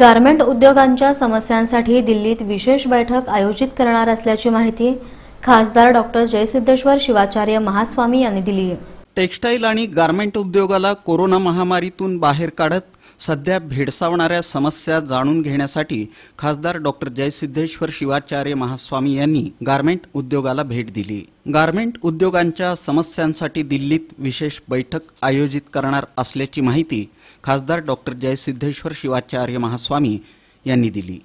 garment उद्योगांच्या समस्यांसाठी दिल्लीत विशेष बैठक आयोजित करणार असल्याची माहिती खासदार डॉक्टर जयसिद्धेश्वर शिवाचार्य महास्वामी यांनी दिली आहे टेक्स्टाईल आणि गारमेंट उद्योगाला कोरोना महामारीतून बाहेर काढत सध्या भेडसावणाऱ्या समस्या जाणून घेण्यासाठी खासदार डॉक्टर जयसिद्धेश्वर शिवाचार्य महास्वामी यांनी गारमेंट उद्योगाला भेट दिली गारमेंट उद्योगांच्या समस्यांसाठी दिल्लीत विशेष बैठक आयोजित करणार असल्याची माहिती खासदार डॉक्टर जयसिद्धेश्वर शिवाचार्य महास्वामी यांनी दिली